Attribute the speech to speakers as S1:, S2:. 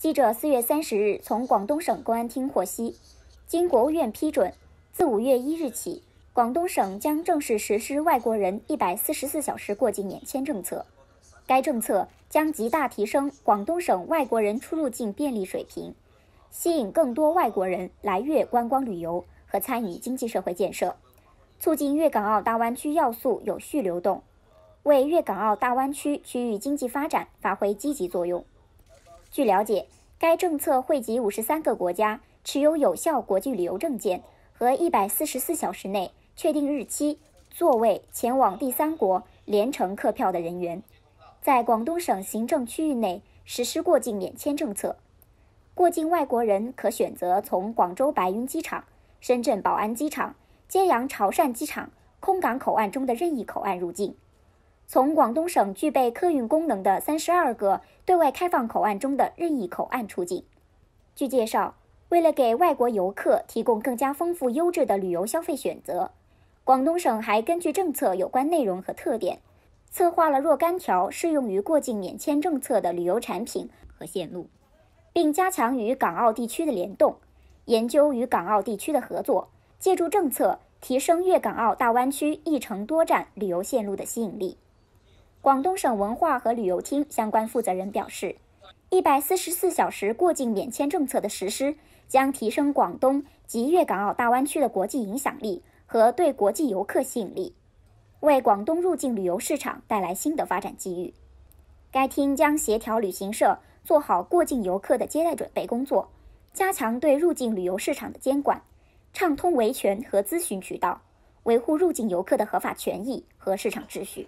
S1: 记者四月三十日从广东省公安厅获悉，经国务院批准，自五月一日起，广东省将正式实施外国人一百四十四小时过境免签政策。该政策将极大提升广东省外国人出入境便利水平，吸引更多外国人来粤观光旅游和参与经济社会建设，促进粤港澳大湾区要素有序流动，为粤港澳大湾区区域经济发展发挥积极作用。据了解，该政策惠及五十三个国家持有有效国际旅游证件和一百四十四小时内确定日期座位前往第三国联程客票的人员，在广东省行政区域内实施过境免签政策。过境外国人可选择从广州白云机场、深圳宝安机场、揭阳潮汕机场、空港口岸中的任意口岸入境。从广东省具备客运功能的三十二个对外开放口岸中的任意口岸出境。据介绍，为了给外国游客提供更加丰富优质的旅游消费选择，广东省还根据政策有关内容和特点，策划了若干条适用于过境免签政策的旅游产品和线路，并加强与港澳地区的联动，研究与港澳地区的合作，借助政策提升粤港澳大湾区一城多站旅游线路的吸引力。广东省文化和旅游厅相关负责人表示，一百四十四小时过境免签政策的实施，将提升广东及粤港澳大湾区的国际影响力和对国际游客吸引力，为广东入境旅游市场带来新的发展机遇。该厅将协调旅行社做好过境游客的接待准备工作，加强对入境旅游市场的监管，畅通维权和咨询渠道，维护入境游客的合法权益和市场秩序。